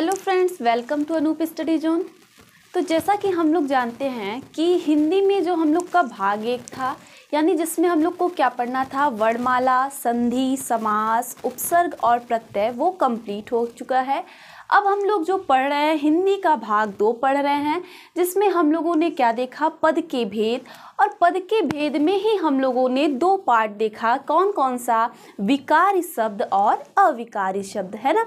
Hello friends welcome to Anoop study zone तो जैसा कि हम लोग जानते हैं कि हिंदी में जो हम लोग का भाग एक था यानी जिसमें हम लोग को क्या पढ़ना था वर्णमाला संधि समास उपसर्ग और प्रत्यय वो कंप्लीट हो चुका है अब हम लोग जो पढ़ रहे हैं हिंदी का भाग दो पढ़ रहे हैं जिसमें हम लोगों ने क्या देखा पद के भेद और पद के भेद में ही हम लोगों ने दो पार्ट देखा कौन कौन सा विकारी शब्द और अविकारी शब्द है ना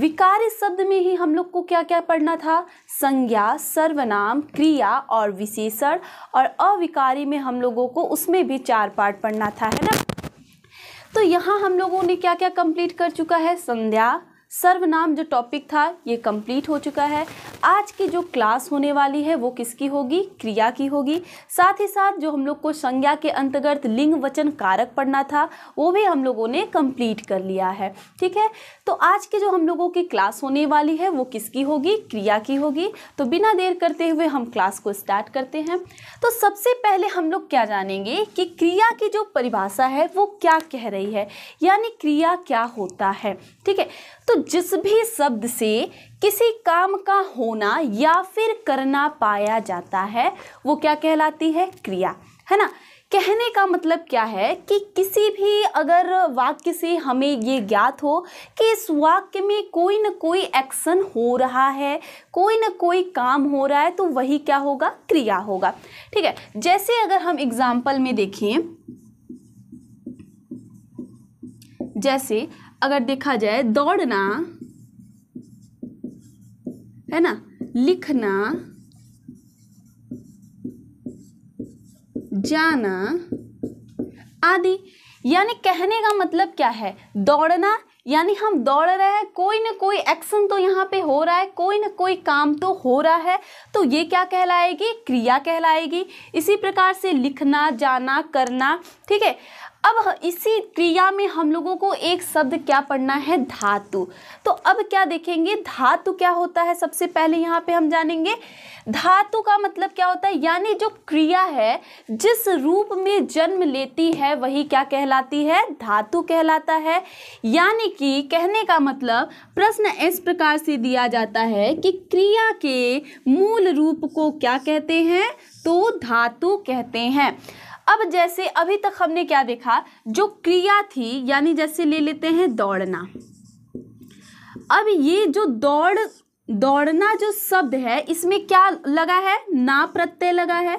विकारी शब्द में ही हम लोग को क्या क्या पढ़ना था संज्ञा सर्वनाम क्रिया और विशेषण और अविकारी में हम लोगों को उसमें भी चार पार्ट पढ़ना था है ना तो यहाँ हम लोगों ने क्या क्या कंप्लीट कर चुका है संध्या सर्वनाम जो टॉपिक था ये कंप्लीट हो चुका है आज की जो क्लास होने वाली है वो किसकी होगी क्रिया की होगी साथ ही साथ जो हम लोग को संज्ञा के अंतर्गत लिंग वचन कारक पढ़ना था वो भी हम लोगों ने कंप्लीट कर लिया है ठीक है तो आज के जो हम लोगों की क्लास होने वाली है वो किसकी होगी क्रिया की होगी तो बिना देर करते हुए हम क्लास को स्टार्ट करते हैं तो सबसे पहले हम लोग क्या जानेंगे कि क्रिया की जो परिभाषा है वो क्या कह रही है यानी क्रिया क्या होता है ठीक है तो जिस भी शब्द से किसी काम का होना या फिर करना पाया जाता है वो क्या कहलाती है क्रिया है ना कहने का मतलब क्या है कि किसी भी अगर वाक्य से हमें ये ज्ञात हो कि इस वाक्य में कोई ना कोई एक्शन हो रहा है कोई ना कोई काम हो रहा है तो वही क्या होगा क्रिया होगा ठीक है जैसे अगर हम एग्जाम्पल में देखें जैसे अगर देखा जाए दौड़ना है ना लिखना जाना आदि यानी कहने का मतलब क्या है दौड़ना यानी हम दौड़ रहे हैं कोई ना कोई एक्शन तो यहाँ पे हो रहा है कोई ना कोई काम तो हो रहा है तो ये क्या कहलाएगी क्रिया कहलाएगी इसी प्रकार से लिखना जाना करना ठीक है अब इसी क्रिया में हम लोगों को एक शब्द क्या पढ़ना है धातु तो अब क्या देखेंगे धातु क्या होता है सबसे पहले यहाँ पे हम जानेंगे धातु का मतलब क्या होता है यानी जो क्रिया है जिस रूप में जन्म लेती है वही क्या कहलाती है धातु कहलाता है यानी कि कहने का मतलब प्रश्न इस प्रकार से दिया जाता है कि क्रिया के मूल रूप को क्या कहते हैं तो धातु कहते हैं अब जैसे अभी तक हमने क्या देखा जो क्रिया थी यानी जैसे ले लेते हैं दौड़ना अब ये जो दौड़ दौड़ना जो शब्द है इसमें क्या लगा है ना प्रत्यय लगा है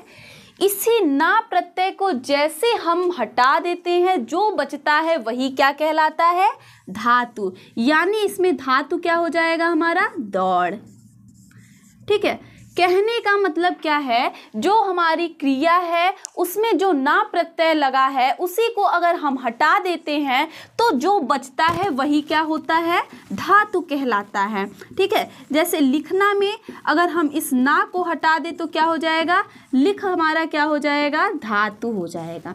इसी ना प्रत्यय को जैसे हम हटा देते हैं जो बचता है वही क्या कहलाता है धातु यानी इसमें धातु क्या हो जाएगा हमारा दौड़ ठीक है कहने का मतलब क्या है जो हमारी क्रिया है उसमें जो ना प्रत्यय लगा है उसी को अगर हम हटा देते हैं तो जो बचता है वही क्या होता है धातु कहलाता है ठीक है जैसे लिखना में अगर हम इस ना को हटा दें तो क्या हो जाएगा लिख हमारा क्या हो जाएगा धातु हो जाएगा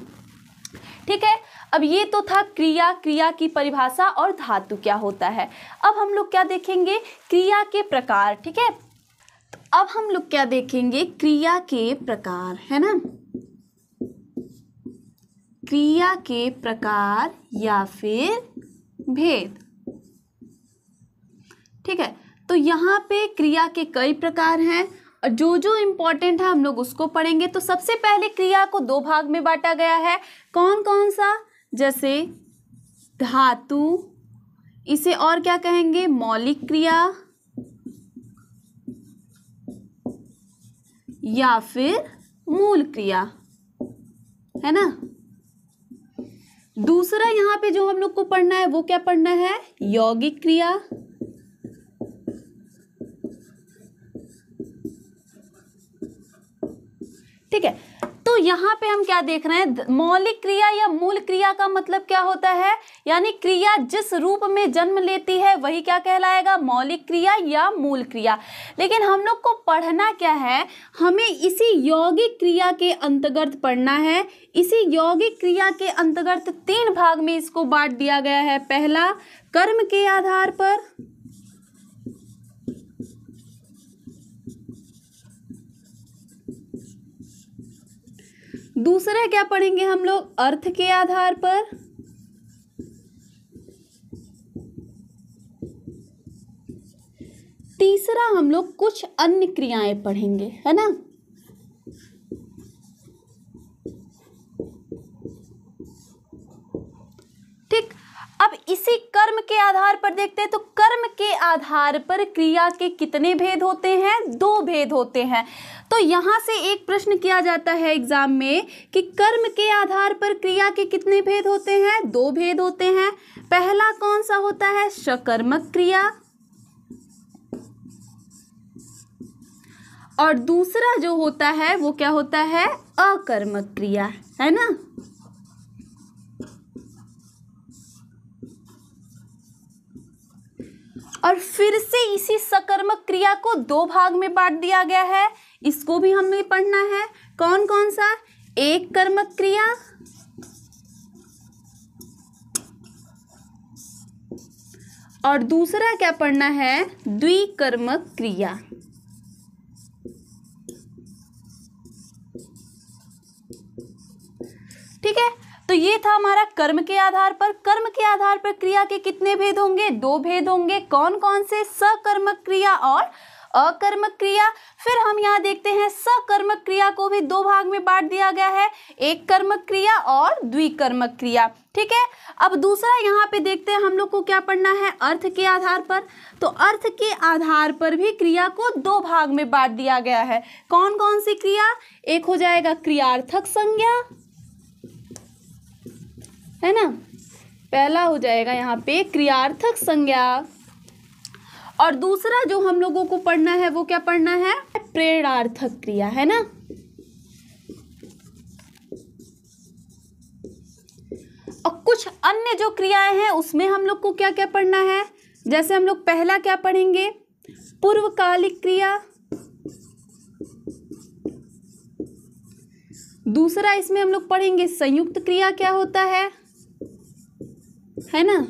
ठीक है अब ये तो था क्रिया क्रिया की परिभाषा और धातु क्या होता है अब हम लोग क्या देखेंगे क्रिया के प्रकार ठीक है अब हम लोग क्या देखेंगे क्रिया के प्रकार है ना क्रिया के प्रकार या फिर भेद ठीक है तो यहाँ पे क्रिया के कई प्रकार हैं और जो जो इम्पोर्टेंट है हम लोग उसको पढ़ेंगे तो सबसे पहले क्रिया को दो भाग में बांटा गया है कौन कौन सा जैसे धातु इसे और क्या कहेंगे मौलिक क्रिया या फिर मूल क्रिया है ना दूसरा यहां पे जो हम लोग को पढ़ना है वो क्या पढ़ना है यौगिक क्रिया ठीक है यहां तो यहाँ पे हम क्या देख रहे हैं मौलिक क्रिया या मूल क्रिया का मतलब क्या होता है यानी क्रिया जिस रूप में जन्म लेती है वही क्या कहलाएगा मौलिक क्रिया या मूल क्रिया लेकिन हम लोग को पढ़ना क्या है हमें इसी यौगिक क्रिया के अंतर्गत पढ़ना है इसी यौगिक क्रिया के अंतर्गत तीन भाग में इसको बांट दिया गया है पहला कर्म के आधार पर दूसरा क्या पढ़ेंगे हम लोग अर्थ के आधार पर तीसरा हम लोग कुछ अन्य क्रियाएं पढ़ेंगे है ना ठीक अब इसी कर्म के आधार पर देखते हैं तो कर्म के आधार पर क्रिया के कितने भेद होते हैं दो भेद होते हैं तो यहाँ से एक प्रश्न किया जाता है एग्जाम में कि कर्म के आधार पर क्रिया के कितने भेद होते हैं दो भेद होते हैं पहला कौन सा होता है सकर्मक क्रिया और दूसरा जो होता है वो क्या होता है अकर्मक क्रिया है ना और फिर से इसी सकर्मक क्रिया को दो भाग में बांट दिया गया है इसको भी हमने पढ़ना है कौन कौन सा एक कर्मक क्रिया और दूसरा क्या पढ़ना है द्विकर्मक क्रिया ठीक है तो ये था हमारा कर्म के आधार पर कर्म के आधार पर क्रिया के कितने भेद होंगे दो भेद होंगे कौन कौन से सकर्मक क्रिया और अकर्मक क्रिया फिर हम यहाँ देखते हैं सकर्मक क्रिया को भी दो भाग में बांट दिया गया है एक कर्मक क्रिया और द्विकर्मक क्रिया ठीक है अब दूसरा यहाँ पे देखते हैं हम लोग को क्या पढ़ना है अर्थ के आधार पर तो अर्थ के आधार पर भी क्रिया को दो भाग में बांट दिया गया है कौन कौन सी क्रिया एक हो जाएगा क्रियार्थक संज्ञा है ना पहला हो जाएगा यहाँ पे क्रियार्थक संज्ञा और दूसरा जो हम लोगों को पढ़ना है वो क्या पढ़ना है प्रेरणार्थक क्रिया है ना और कुछ अन्य जो क्रियाएं हैं उसमें हम लोग को क्या क्या पढ़ना है जैसे हम लोग पहला क्या पढ़ेंगे पूर्वकालिक क्रिया दूसरा इसमें हम लोग पढ़ेंगे संयुक्त क्रिया क्या होता है है ना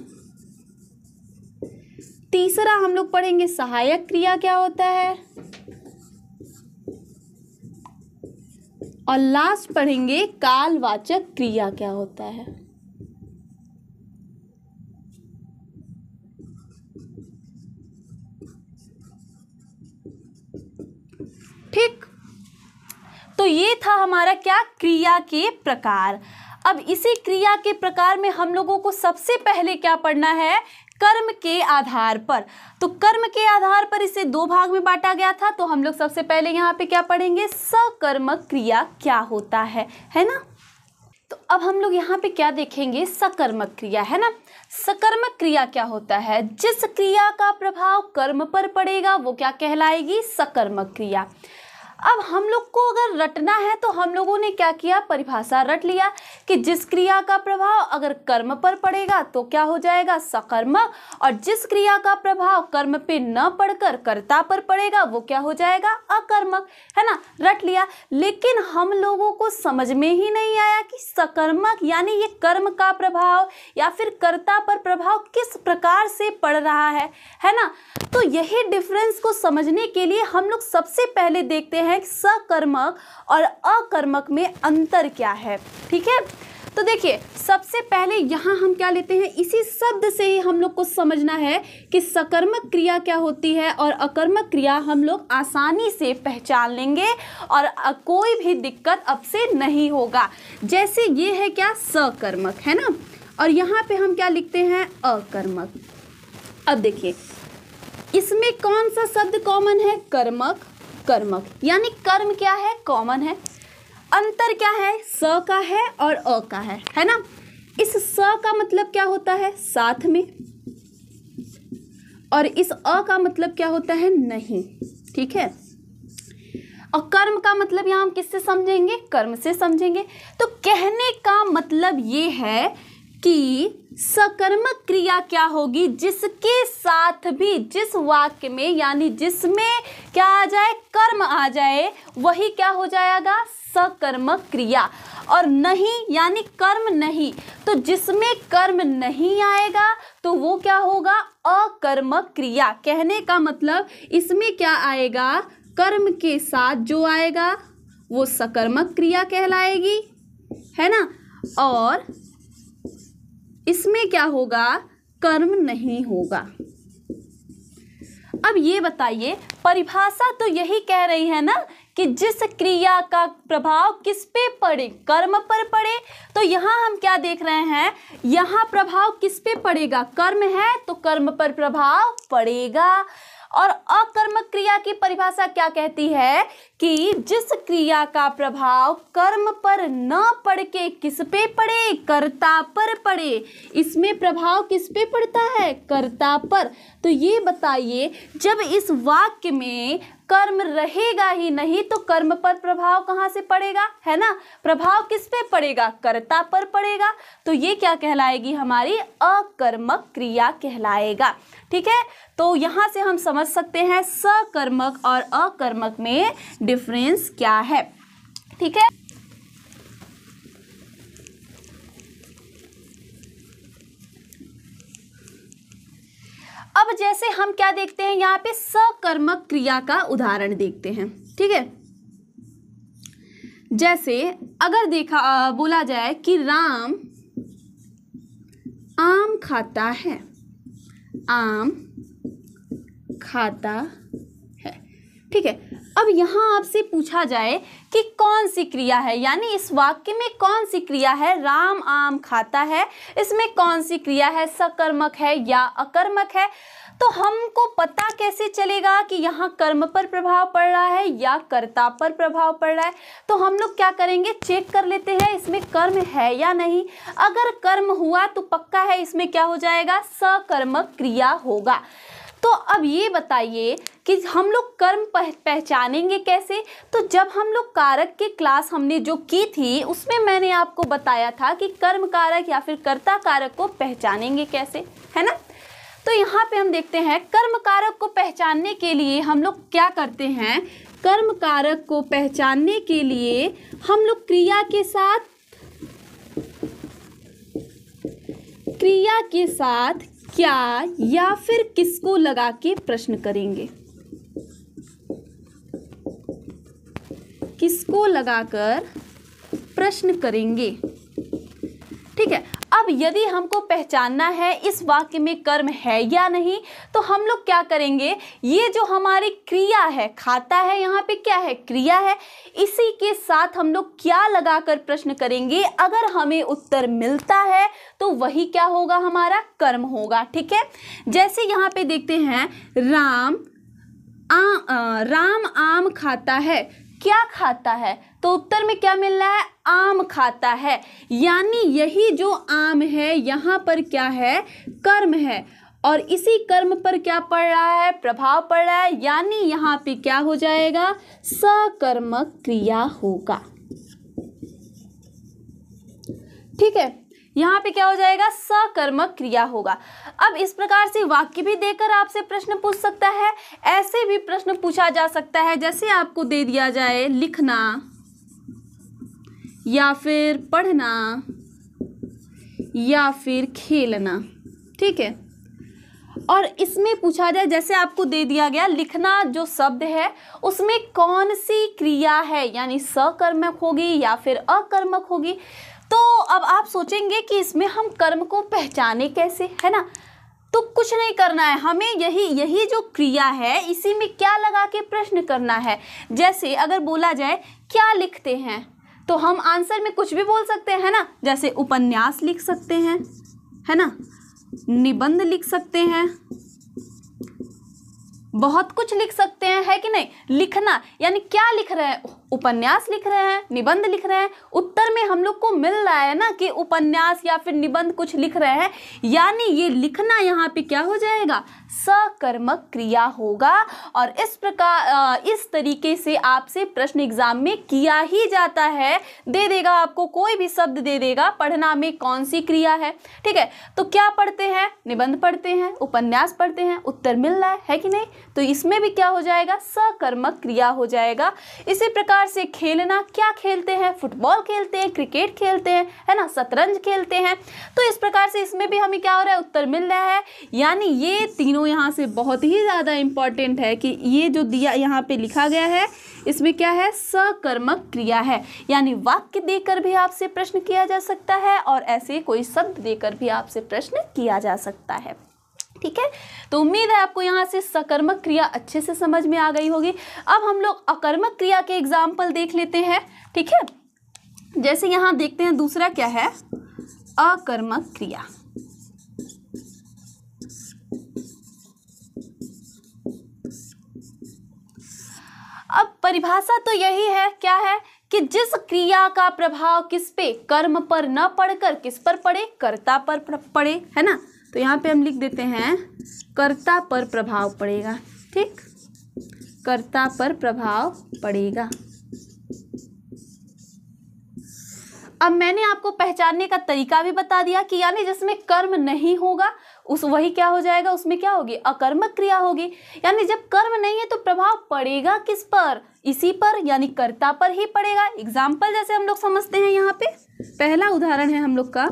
तीसरा हम लोग पढ़ेंगे सहायक क्रिया क्या होता है और लास्ट पढ़ेंगे कालवाचक क्रिया क्या होता है ठीक तो ये था हमारा क्या क्रिया के प्रकार अब इसी क्रिया के प्रकार में हम लोगों को सबसे पहले क्या पढ़ना है कर्म के आधार पर तो कर्म के आधार पर इसे दो भाग में बांटा गया था तो हम लोग सबसे पहले यहाँ पे क्या पढ़ेंगे सकर्म क्रिया क्या होता है है ना तो अब हम लोग यहाँ पे क्या देखेंगे सकर्मक क्रिया है ना सकर्मक क्रिया क्या होता है जिस क्रिया का प्रभाव कर्म पर पड़ेगा वो क्या कहलाएगी सकर्मक क्रिया अब हम लोग को अगर रटना है तो हम लोगों ने क्या किया परिभाषा रट लिया कि जिस क्रिया का प्रभाव अगर कर्म पर पड़ेगा तो क्या हो जाएगा सकर्मक और जिस क्रिया का प्रभाव कर्म पे न पड़कर कर्ता पर पड़ेगा वो क्या हो जाएगा अकर्मक है ना रट लिया लेकिन हम लोगों को समझ में ही नहीं आया कि सकर्मक यानी ये कर्म का प्रभाव या फिर कर्ता पर प्रभाव किस प्रकार से पड़ रहा है है ना तो यही डिफरेंस को समझने के लिए हम लोग सबसे पहले देखते हैं हैं सकर्मक और अकर्मक में अंतर क्या है ठीक है तो देखिए सबसे पहले यहाँ हम क्या लेते हैं इसी शब्द से ही हम लोग को समझना है कि सकर्मक क्रिया क्या होती है और अकर्मक क्रिया हम लोग आसानी से पहचान लेंगे और कोई भी दिक्कत अब से नहीं होगा जैसे ये है क्या सकर्मक है ना और यहाँ पे हम क्या लिखते हैं अकर्मक अब देखिए इसमें कौन सा शब्द कॉमन है कर्मक कर्मक यानी कर्म क्या है कॉमन है अंतर क्या है स का है और अ का है है ना इस स का मतलब क्या होता है साथ में और इस अ का मतलब क्या होता है नहीं ठीक है और कर्म का मतलब यहां हम किससे समझेंगे कर्म से समझेंगे तो कहने का मतलब ये है कि सकर्मक क्रिया क्या होगी जिसके साथ भी जिस वाक्य में यानी जिसमें क्या आ जाए कर्म आ जाए वही क्या हो जाएगा सकर्मक क्रिया और नहीं यानी कर्म नहीं तो जिसमें कर्म नहीं आएगा तो वो क्या होगा अकर्मक क्रिया कहने का मतलब इसमें क्या आएगा कर्म के साथ जो आएगा वो सकर्मक क्रिया कहलाएगी है ना और इसमें क्या होगा कर्म नहीं होगा अब ये बताइए परिभाषा तो यही कह रही है ना कि जिस क्रिया का प्रभाव किस पे पड़े कर्म पर पड़े तो यहां हम क्या देख रहे हैं यहां प्रभाव किस पे पड़ेगा कर्म है तो कर्म पर प्रभाव पड़ेगा और अकर्मक क्रिया की परिभाषा क्या कहती है कि जिस क्रिया का प्रभाव कर्म पर न पड़ के किस पे पड़े कर्ता पर पड़े इसमें प्रभाव किस पे पड़ता है कर्ता पर तो ये बताइए जब इस वाक्य में कर्म रहेगा ही नहीं तो कर्म पर प्रभाव कहाँ से पड़ेगा है ना प्रभाव किस पे पड़ेगा कर्ता पर पड़ेगा तो ये क्या कहलाएगी हमारी अकर्मक क्रिया कहलाएगा ठीक है तो यहाँ से हम समझ सकते हैं सकर्मक और अकर्मक में डिफरेंस क्या है ठीक है अब जैसे हम क्या देखते हैं यहाँ पे सकर्मक क्रिया का उदाहरण देखते हैं ठीक है जैसे अगर देखा आ, बोला जाए कि राम आम खाता है आम खाता ठीक है अब यहाँ आपसे पूछा जाए कि कौन सी क्रिया है यानी इस वाक्य में कौन सी क्रिया है राम आम खाता है इसमें कौन सी क्रिया है सकर्मक है या अकर्मक है तो हमको पता कैसे चलेगा कि यहाँ कर्म पर प्रभाव पड़ रहा है या कर्ता पर प्रभाव पड़ रहा है तो हम लोग क्या करेंगे चेक कर लेते हैं इसमें कर्म है या नहीं अगर कर्म हुआ तो पक्का है इसमें क्या हो जाएगा सकर्मक क्रिया होगा तो अब ये बताइए कि हम लोग कर्म पह, पहचानेंगे कैसे तो जब हम लोग कारक की क्लास हमने जो की थी उसमें मैंने आपको बताया था कि कर्म कारक या फिर कर्ता कारक को पहचानेंगे कैसे है ना तो यहाँ पे हम देखते हैं कर्म कारक को पहचानने के लिए हम लोग क्या करते हैं कर्म कारक को पहचानने के लिए हम लोग क्रिया के साथ क्रिया के साथ क्या या फिर किसको लगा के प्रश्न करेंगे किसको लगाकर प्रश्न करेंगे ठीक है अब यदि हमको पहचानना है इस वाक्य में कर्म है या नहीं तो हम लोग क्या करेंगे ये जो हमारी क्रिया है खाता है यहाँ पे क्या है क्रिया है इसी के साथ हम लोग क्या लगाकर प्रश्न करेंगे अगर हमें उत्तर मिलता है तो वही क्या होगा हमारा कर्म होगा ठीक है जैसे यहाँ पे देखते हैं राम आ, आ, राम आम खाता है क्या खाता है तो उत्तर में क्या मिल रहा है आम खाता है यानी यही जो आम है यहाँ पर क्या है कर्म है और इसी कर्म पर क्या पड़ रहा है प्रभाव पड़ रहा है यानी यहाँ पे क्या हो जाएगा सकर्म क्रिया होगा ठीक है यहाँ पे क्या हो जाएगा सकर्मक क्रिया होगा अब इस प्रकार से वाक्य भी देकर आपसे प्रश्न पूछ सकता है ऐसे भी प्रश्न पूछा जा सकता है जैसे आपको दे दिया जाए लिखना या फिर पढ़ना या फिर खेलना ठीक है और इसमें पूछा जाए जैसे आपको दे दिया गया लिखना जो शब्द है उसमें कौन सी क्रिया है यानी सकर्मक होगी या फिर अकर्मक होगी तो अब आप सोचेंगे कि इसमें हम कर्म को पहचाने कैसे है ना तो कुछ नहीं करना है हमें यही यही जो क्रिया है इसी में क्या लगा के प्रश्न करना है जैसे अगर बोला जाए क्या लिखते हैं तो हम आंसर में कुछ भी बोल सकते हैं ना जैसे उपन्यास लिख सकते हैं है ना निबंध लिख सकते हैं बहुत कुछ लिख सकते हैं है कि नहीं लिखना यानी क्या लिख रहे हैं उपन्यास लिख रहे हैं निबंध लिख रहे हैं उत्तर में हम लोग को मिल रहा है ना कि उपन्यास या फिर निबंध कुछ लिख रहे हैं यानी ये लिखना यहाँ पे क्या हो जाएगा सकर्मक क्रिया होगा और इस प्रकार इस तरीके से आपसे प्रश्न एग्जाम में किया ही जाता है दे देगा आपको कोई भी शब्द दे देगा पढ़ना में कौन सी क्रिया है ठीक है तो क्या पढ़ते हैं निबंध पढ़ते हैं उपन्यास पढ़ते हैं उत्तर मिल रहा है, है कि नहीं तो इसमें भी क्या हो जाएगा सकर्मक क्रिया हो जाएगा इसी प्रकार से खेलना क्या खेलते हैं फुटबॉल खेलते हैं क्रिकेट खेलते हैं है ना शतरंज खेलते हैं तो इस प्रकार से इसमें भी हमें क्या हो रहा है उत्तर मिल रहा है यानी ये तीनों यहाँ से बहुत ही ज़्यादा इम्पॉर्टेंट है कि ये जो दिया यहाँ पर लिखा गया है इसमें क्या है सकर्मक क्रिया है यानी वाक्य देकर भी आपसे प्रश्न किया जा सकता है और ऐसे कोई शब्द देकर भी आपसे प्रश्न किया जा सकता है ठीक है तो उम्मीद है आपको यहाँ से सकर्मक क्रिया अच्छे से समझ में आ गई होगी अब हम लोग अकर्मक क्रिया के एग्जाम्पल देख लेते हैं ठीक है जैसे यहाँ देखते हैं दूसरा क्या है अकर्मक क्रिया अब परिभाषा तो यही है क्या है कि जिस क्रिया का प्रभाव किस पे कर्म पर न पड़कर किस पर पड़े कर्ता पर पड़े है ना तो यहाँ पे हम लिख देते हैं कर्ता पर प्रभाव पड़ेगा ठीक कर्ता पर प्रभाव पड़ेगा अब मैंने आपको पहचानने का तरीका भी बता दिया कि यानी जिसमें कर्म नहीं होगा उस वही क्या हो जाएगा उसमें क्या होगी अकर्मक क्रिया होगी यानी जब कर्म नहीं है तो प्रभाव पड़ेगा किस पर इसी पर यानी कर्ता पर ही पड़ेगा एग्जाम्पल जैसे हम लोग समझते हैं यहाँ पे पहला उदाहरण है हम लोग का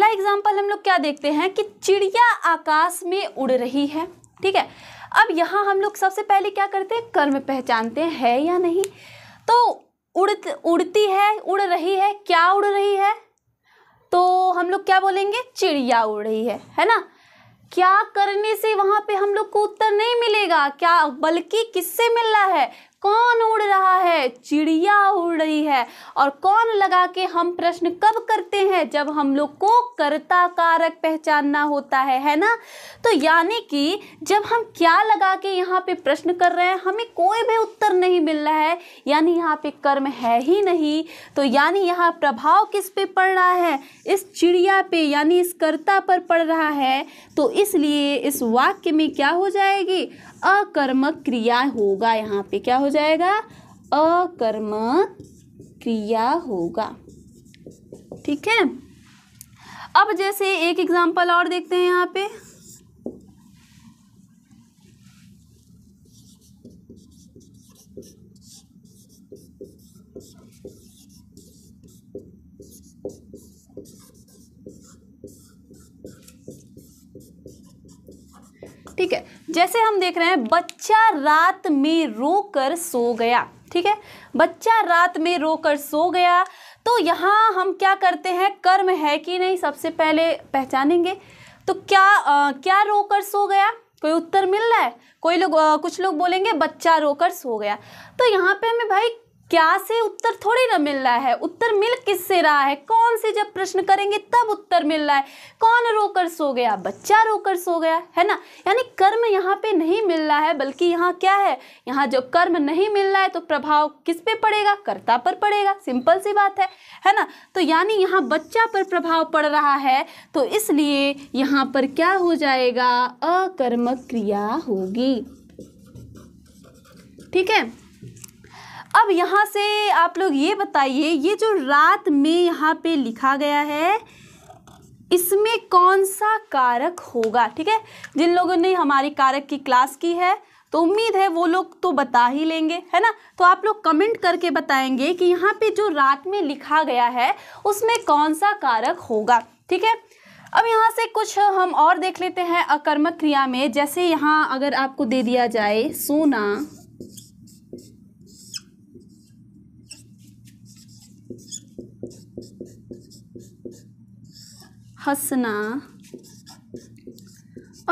पहला एग्जाम्पल हम लोग क्या देखते हैं कि चिड़िया आकाश में उड़ रही है ठीक है अब यहाँ हम लोग सबसे पहले क्या करते हैं कर्म पहचानते हैं या नहीं तो उड़त उड़ती है उड़ रही है क्या उड़ रही है तो हम लोग क्या बोलेंगे चिड़िया उड़ रही है है ना क्या करने से वहाँ पे हम लोग को उत्तर नहीं मिलेगा क्या बल्कि किससे मिल रहा है कौन उड़ रहा है चिड़िया उड़ रही है और कौन लगा के हम प्रश्न कब करते हैं जब हम लोग को कर्ता कारक पहचानना होता है है ना तो यानी कि जब हम क्या लगा के यहाँ पे प्रश्न कर रहे हैं हमें कोई भी उत्तर नहीं मिल रहा है यानी यहाँ पे कर्म है ही नहीं तो यानी यहाँ प्रभाव किस पे पड़ रहा है इस चिड़िया पे यानी इस कर्ता पर पड़ रहा है तो इसलिए इस वाक्य में क्या हो जाएगी अकर्मक क्रिया होगा यहाँ पे क्या हो जाएगा अकर्मक क्रिया होगा ठीक है अब जैसे एक एग्जाम्पल और देखते हैं यहाँ पे ठीक है जैसे हम देख रहे हैं बच्चा रात में रोकर सो गया ठीक है बच्चा रात में रोकर सो गया तो यहाँ हम क्या करते हैं कर्म है कि नहीं सबसे पहले पहचानेंगे तो क्या आ, क्या रोकर सो गया कोई उत्तर मिल रहा है कोई लोग कुछ लोग बोलेंगे बच्चा रोकर सो गया तो यहाँ पे हमें भाई क्या से उत्तर थोड़ी ना मिल रहा है उत्तर मिल किससे रहा है कौन से जब प्रश्न करेंगे तब उत्तर मिल रहा है कौन रोकर सो गया बच्चा रोकर सो गया है ना यानी कर्म यहाँ पे नहीं मिल रहा है बल्कि यहाँ क्या है यहाँ जब कर्म नहीं मिल रहा है तो प्रभाव किस पे पड़ेगा कर्ता पर पड़ेगा सिंपल सी बात है है ना तो यानी यहाँ बच्चा पर प्रभाव पड़ रहा है तो इसलिए यहाँ पर क्या हो जाएगा अकर्मक क्रिया होगी ठीक है अब यहाँ से आप लोग ये बताइए ये जो रात में यहाँ पे लिखा गया है इसमें कौन सा कारक होगा ठीक है जिन लोगों ने हमारी कारक की क्लास की है तो उम्मीद है वो लोग तो बता ही लेंगे है ना तो आप लोग कमेंट करके बताएंगे कि यहाँ पे जो रात में लिखा गया है उसमें कौन सा कारक होगा ठीक है अब यहाँ से कुछ हम और देख लेते हैं अकर्मक क्रिया में जैसे यहाँ अगर आपको दे दिया जाए सोना हंसना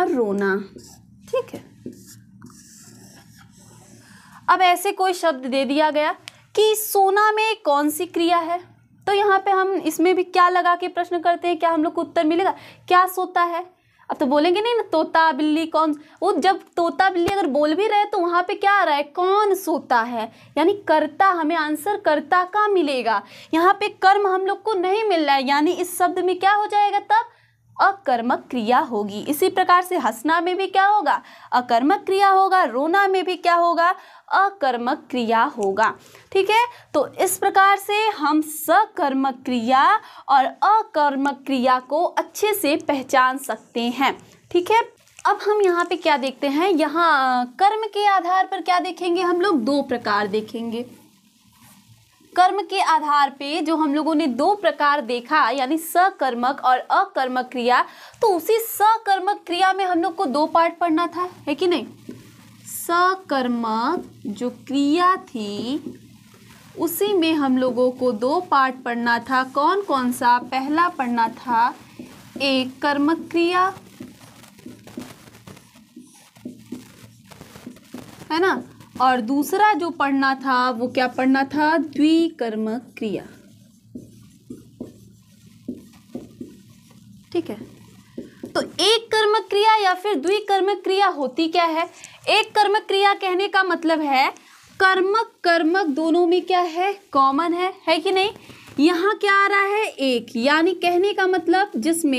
और रोना ठीक है अब ऐसे कोई शब्द दे दिया गया कि सोना में कौन सी क्रिया है तो यहाँ पे हम इसमें भी क्या लगा के प्रश्न करते हैं क्या हम लोग को उत्तर मिलेगा क्या सोता है अब तो बोलेंगे नहीं ना तोता बिल्ली कौन वो जब तोता बिल्ली अगर बोल भी रहे तो वहाँ पे क्या आ रहा है कौन सोता है यानी कर्ता हमें आंसर कर्ता का मिलेगा यहाँ पे कर्म हम लोग को नहीं मिल रहा है यानी इस शब्द में क्या हो जाएगा तब अकर्मक क्रिया होगी इसी प्रकार से हंसना में भी क्या होगा अकर्मक क्रिया होगा रोना में भी क्या होगा अकर्मक क्रिया होगा ठीक है तो इस प्रकार से हम सकर्मक क्रिया और अकर्मक क्रिया को अच्छे से पहचान सकते हैं ठीक है अब हम यहाँ पे क्या देखते हैं यहाँ कर्म के आधार पर क्या देखेंगे हम लोग दो प्रकार देखेंगे कर्म के आधार पे जो हम लोगों ने दो प्रकार देखा यानी सकर्मक और अकर्मक क्रिया तो उसी सकर्मक क्रिया में हम लोग को दो पार्ट पढ़ना था है कि नहीं सकर्मक जो क्रिया थी उसी में हम लोगों को दो पार्ट पढ़ना था कौन कौन सा पहला पढ़ना था एक कर्मक क्रिया है ना और दूसरा जो पढ़ना था वो क्या पढ़ना था द्विकर्म क्रिया ठीक है तो एक कर्म क्रिया या फिर द्विकर्म क्रिया होती क्या है एक कर्म क्रिया कहने का मतलब है कर्मक कर्मक दोनों में क्या है कॉमन है है कि नहीं यहाँ क्या आ रहा है एक यानी कहने का मतलब जिसमें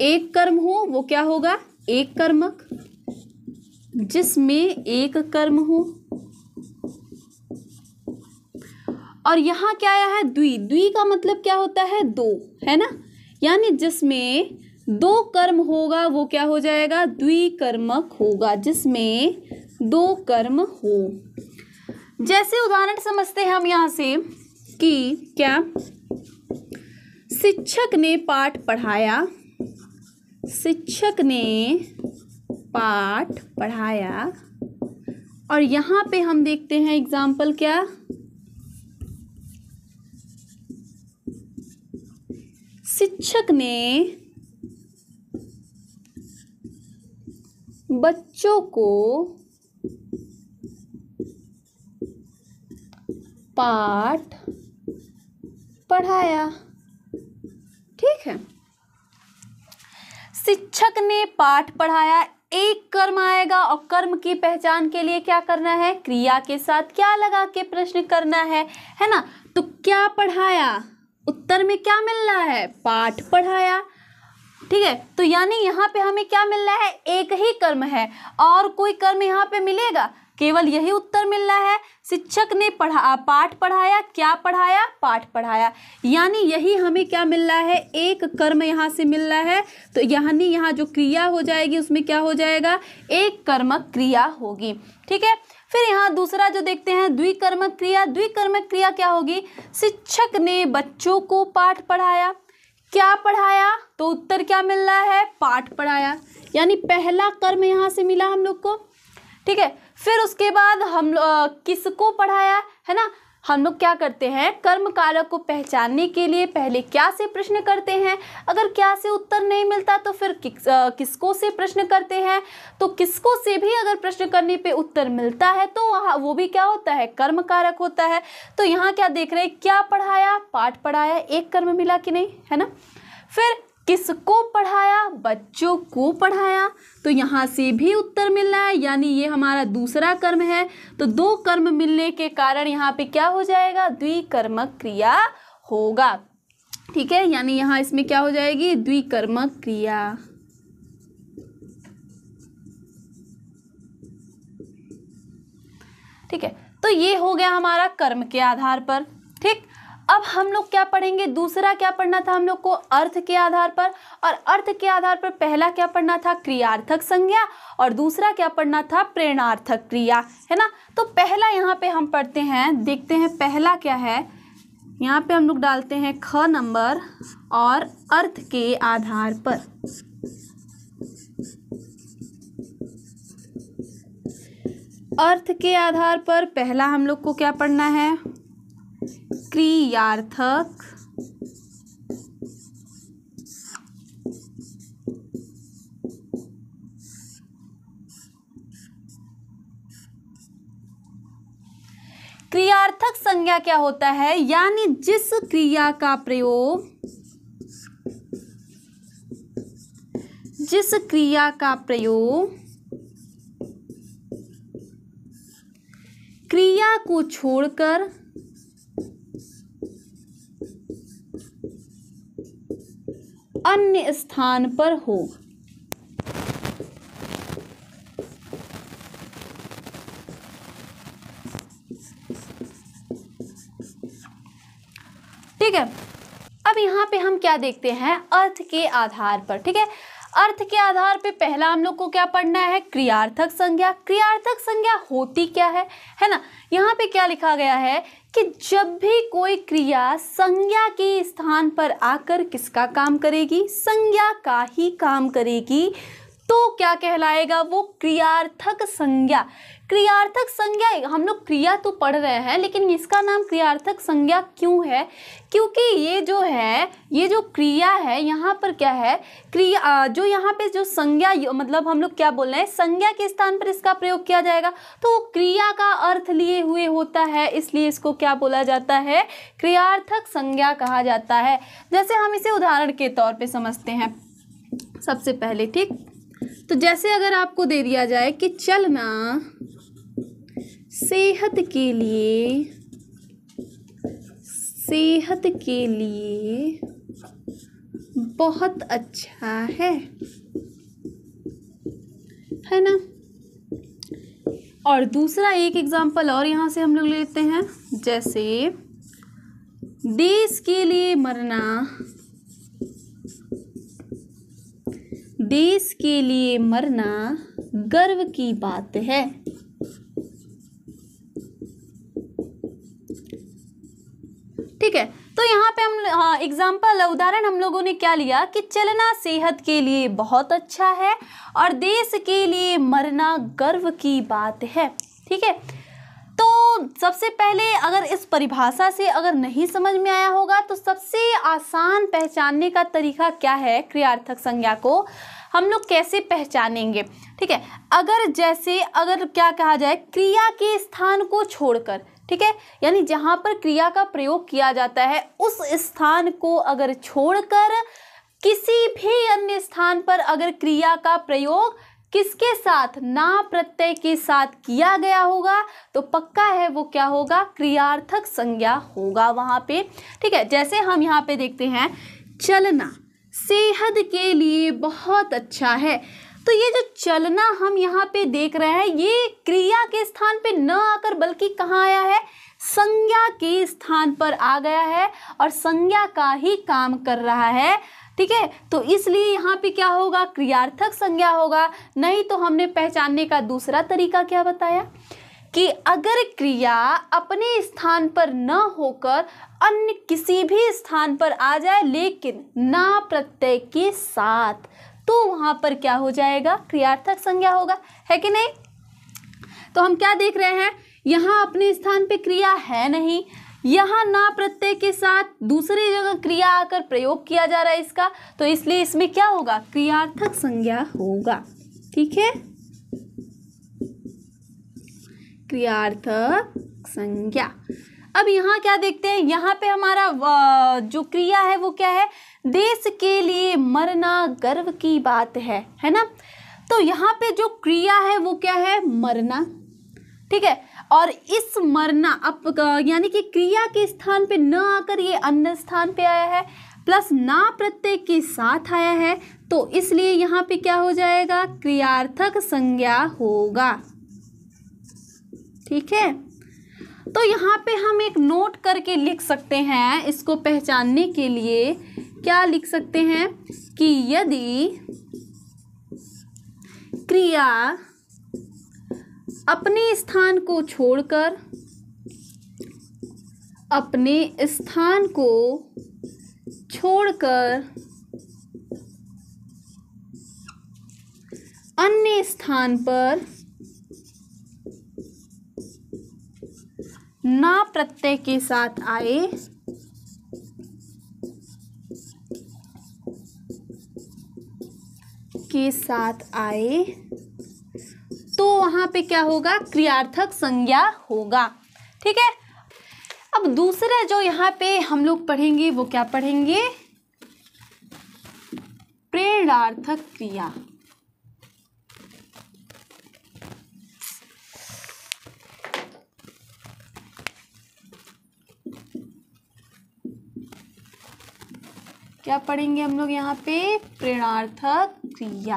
एक कर्म हो वो क्या होगा एक कर्मक जिसमें एक कर्म हो और यहाँ क्या आया है द्वि द्वि का मतलब क्या होता है दो है ना यानी जिसमें दो कर्म होगा वो क्या हो जाएगा द्विकर्मक होगा जिसमें दो कर्म हो जैसे उदाहरण समझते हैं हम यहाँ से कि क्या शिक्षक ने पाठ पढ़ाया शिक्षक ने पाठ पढ़ाया और यहाँ पे हम देखते हैं एग्जाम्पल क्या शिक्षक ने बच्चों को पाठ पढ़ाया ठीक है शिक्षक ने पाठ पढ़ाया एक कर्म आएगा और कर्म की पहचान के लिए क्या करना है क्रिया के साथ क्या लगा के प्रश्न करना है है ना तो क्या पढ़ाया उत्तर में क्या मिल रहा है पाठ पढ़ाया ठीक है तो यानी यहाँ पे हमें क्या मिल रहा है एक ही कर्म है और कोई कर्म यहाँ पे मिलेगा केवल यही उत्तर मिल रहा है शिक्षक ने पढ़ा पाठ पढ़ाया क्या पढ़ाया पाठ पढ़ाया यानी यही हमें क्या मिल रहा है एक कर्म यहाँ से मिल रहा है तो यानी यहाँ जो क्रिया हो जाएगी उसमें क्या हो जाएगा एक कर्म क्रिया होगी ठीक है फिर यहाँ दूसरा जो देखते हैं द्विकर्मक क्रिया द्विकर्मक क्रिया क्या होगी शिक्षक ने बच्चों को पाठ पढ़ाया क्या पढ़ाया तो उत्तर क्या मिल रहा है पाठ पढ़ाया यानी पहला कर्म यहाँ से मिला हम लोग को ठीक है फिर उसके बाद हम किसको पढ़ाया है ना हम लोग क्या करते हैं कर्म कारक को पहचानने के लिए पहले क्या से प्रश्न करते हैं अगर क्या से उत्तर नहीं मिलता तो फिर किसको से प्रश्न करते हैं तो किसको से भी अगर प्रश्न करने पे उत्तर मिलता है तो वहाँ वो भी क्या होता है कर्म कारक होता है तो यहाँ क्या देख रहे हैं क्या पढ़ाया पाठ पढ़ाया एक कर्म मिला कि नहीं है ना फिर किसको पढ़ाया बच्चों को पढ़ाया तो यहाँ से भी उत्तर मिल रहा है यानी ये हमारा दूसरा कर्म है तो दो कर्म मिलने के कारण यहाँ पे क्या हो जाएगा द्विकर्मक क्रिया होगा ठीक है यानी यहाँ इसमें क्या हो जाएगी द्विकर्मक क्रिया ठीक है तो ये हो गया हमारा कर्म के आधार पर ठीक अब हम लोग क्या पढ़ेंगे दूसरा क्या पढ़ना था हम लोग को अर्थ के आधार पर और अर्थ के आधार पर पहला क्या पढ़ना था क्रियार्थक संज्ञा और दूसरा क्या पढ़ना था प्रेरणार्थक क्रिया है ना तो पहला यहाँ पे हम पढ़ते हैं देखते हैं पहला क्या है यहाँ पे हम लोग डालते हैं ख नंबर और अर्थ के आधार पर अर्थ के आधार पर पहला हम लोग को क्या पढ़ना है क्रियार्थक क्रियार्थक संज्ञा क्या होता है यानी जिस क्रिया का प्रयोग जिस क्रिया का प्रयोग क्रिया को छोड़कर अन्य स्थान पर हो ठीक है अब यहां पे हम क्या देखते हैं अर्थ के आधार पर ठीक है अर्थ के आधार पे पहला हम लोग को क्या पढ़ना है क्रियार्थक संज्ञा क्रियार्थक संज्ञा होती क्या है है ना यहाँ पे क्या लिखा गया है कि जब भी कोई क्रिया संज्ञा के स्थान पर आकर किसका काम करेगी संज्ञा का ही काम करेगी तो क्या कहलाएगा वो क्रियार्थक संज्ञा क्रियार्थक संज्ञा हम लोग क्रिया तो पढ़ रहे हैं लेकिन इसका नाम क्रियार्थक संज्ञा क्यों है क्योंकि ये जो है ये जो क्रिया है यहाँ पर क्या है क्रिया जो यहाँ पे जो संज्ञा मतलब हम लोग क्या बोल रहे हैं संज्ञा के स्थान पर इसका प्रयोग किया जाएगा तो क्रिया का अर्थ लिए हुए होता है इसलिए इसको क्या बोला जाता है क्रियार्थक संज्ञा कहा जाता है जैसे हम इसे उदाहरण के तौर पर समझते हैं सबसे पहले ठीक तो जैसे अगर आपको दे दिया जाए कि चलना सेहत के लिए सेहत के लिए बहुत अच्छा है है ना और दूसरा एक एग्जाम्पल और यहाँ से हम लोग लेते हैं जैसे देश के लिए मरना देश के लिए मरना गर्व की बात है ठीक है तो यहाँ पे हम एग्जाम्पल हाँ, उदाहरण हम लोगों ने क्या लिया कि चलना सेहत के लिए बहुत अच्छा है और देश के लिए मरना गर्व की बात है ठीक है तो सबसे पहले अगर इस परिभाषा से अगर नहीं समझ में आया होगा तो सबसे आसान पहचानने का तरीका क्या है क्रियार्थक संज्ञा को हम लोग कैसे पहचानेंगे ठीक है अगर जैसे अगर क्या कहा जाए क्रिया के स्थान को छोड़कर ठीक है यानी जहाँ पर क्रिया का प्रयोग किया जाता है उस स्थान को अगर छोड़कर किसी भी अन्य स्थान पर अगर क्रिया का प्रयोग किसके साथ ना प्रत्यय के साथ किया गया होगा तो पक्का है वो क्या होगा क्रियार्थक संज्ञा होगा वहाँ पे ठीक है जैसे हम यहाँ पे देखते हैं चलना सेहत के लिए बहुत अच्छा है तो ये जो चलना हम यहाँ पे देख रहे हैं ये क्रिया के स्थान पे न आकर बल्कि कहाँ आया है संज्ञा के स्थान पर आ गया है और संज्ञा का ही काम कर रहा है ठीक है तो इसलिए यहाँ पे क्या होगा क्रियार्थक संज्ञा होगा नहीं तो हमने पहचानने का दूसरा तरीका क्या बताया कि अगर क्रिया अपने स्थान पर न होकर अन्य किसी भी स्थान पर आ जाए लेकिन ना प्रत्यय के साथ तो वहाँ पर क्या हो जाएगा क्रियार्थक संज्ञा होगा है कि नहीं तो हम क्या देख रहे हैं यहाँ अपने स्थान पे क्रिया है नहीं यहाँ ना प्रत्यय के साथ दूसरी जगह क्रिया आकर प्रयोग किया जा रहा है इसका तो इसलिए इसमें क्या होगा क्रियार्थक संज्ञा होगा ठीक है क्रियार्थक संज्ञा अब यहाँ क्या देखते हैं यहाँ पे हमारा जो क्रिया है वो क्या है देश के लिए मरना गर्व की बात है है ना तो यहाँ पे जो क्रिया है वो क्या है मरना ठीक है और इस मरना अब यानी कि क्रिया के स्थान पे न आकर ये अन्य स्थान पे आया है प्लस ना प्रत्यय के साथ आया है तो इसलिए यहाँ पे क्या हो जाएगा क्रियार्थक संज्ञा होगा ठीक है तो यहाँ पे हम एक नोट करके लिख सकते हैं इसको पहचानने के लिए क्या लिख सकते हैं कि यदि क्रिया अपने स्थान को छोड़कर अपने स्थान को छोड़कर अन्य स्थान पर ना प्रत्यय के साथ आए के साथ आए तो वहां पे क्या होगा क्रियार्थक संज्ञा होगा ठीक है अब दूसरा जो यहां पे हम लोग पढ़ेंगे वो क्या पढ़ेंगे प्रेरणार्थक क्रिया क्या पढ़ेंगे हम लोग यहाँ पे प्रेरणार्थक क्रिया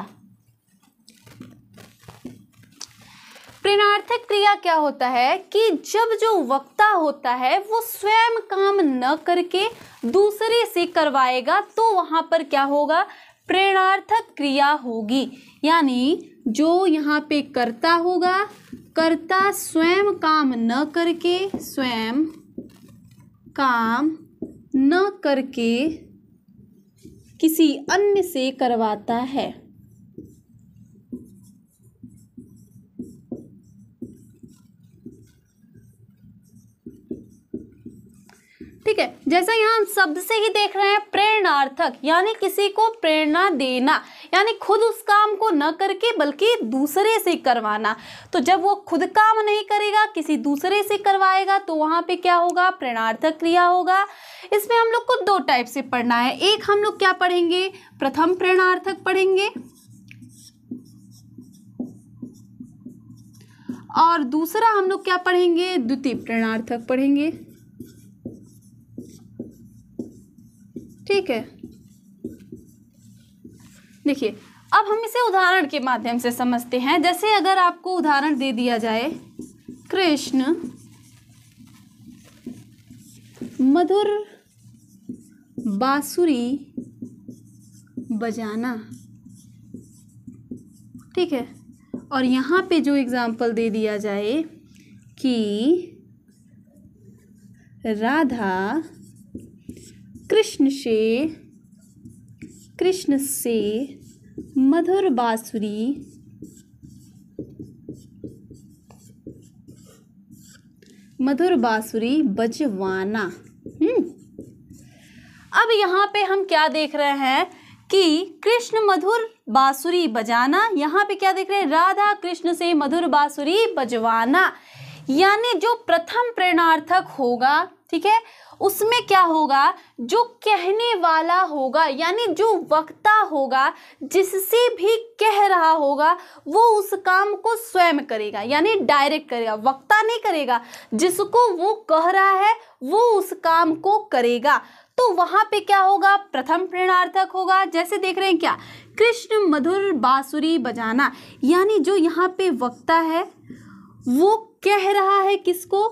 प्रेरणार्थक क्रिया क्या होता है कि जब जो वक्ता होता है वो स्वयं काम न करके दूसरे से करवाएगा तो वहां पर क्या होगा प्रेरणार्थक क्रिया होगी यानी जो यहाँ पे करता होगा करता स्वयं काम न करके स्वयं काम न करके किसी अन्य से करवाता है ठीक है जैसा यहाँ हम शब्द से ही देख रहे हैं प्रेरणार्थक यानी किसी को प्रेरणा देना यानी खुद उस काम को न करके बल्कि दूसरे से करवाना तो जब वो खुद काम नहीं करेगा किसी दूसरे से करवाएगा तो वहाँ पे क्या होगा प्रेरणार्थक क्रिया होगा इसमें हम लोग को दो टाइप से पढ़ना है एक हम लोग क्या पढ़ेंगे प्रथम प्रेरणार्थक पढ़ेंगे और दूसरा हम लोग क्या पढ़ेंगे द्वितीय प्रेरणार्थक पढ़ेंगे ठीक है देखिए अब हम इसे उदाहरण के माध्यम से समझते हैं जैसे अगर आपको उदाहरण दे दिया जाए कृष्ण मधुर बांसुरी बजाना ठीक है और यहाँ पे जो एग्ज़ाम्पल दे दिया जाए कि राधा कृष्ण से कृष्ण से मधुर बासुरी मधुर बासुरी बजवाना हम्म। अब यहाँ पे हम क्या देख रहे हैं कि कृष्ण मधुर बासुरी बजाना यहाँ पे क्या देख रहे हैं राधा कृष्ण से मधुर बासुरी बजवाना यानी जो प्रथम प्रेरणार्थक होगा ठीक है उसमें क्या होगा जो कहने वाला होगा यानी जो वक्ता होगा जिससे भी कह रहा होगा वो उस काम को स्वयं करेगा यानी डायरेक्ट करेगा वक्ता नहीं करेगा जिसको वो कह रहा है वो उस काम को करेगा तो वहाँ पे क्या होगा प्रथम प्रेरणार्थक होगा जैसे देख रहे हैं क्या कृष्ण मधुर बांसुरी बजाना यानी जो यहाँ पे वक्ता है वो कह रहा है किसको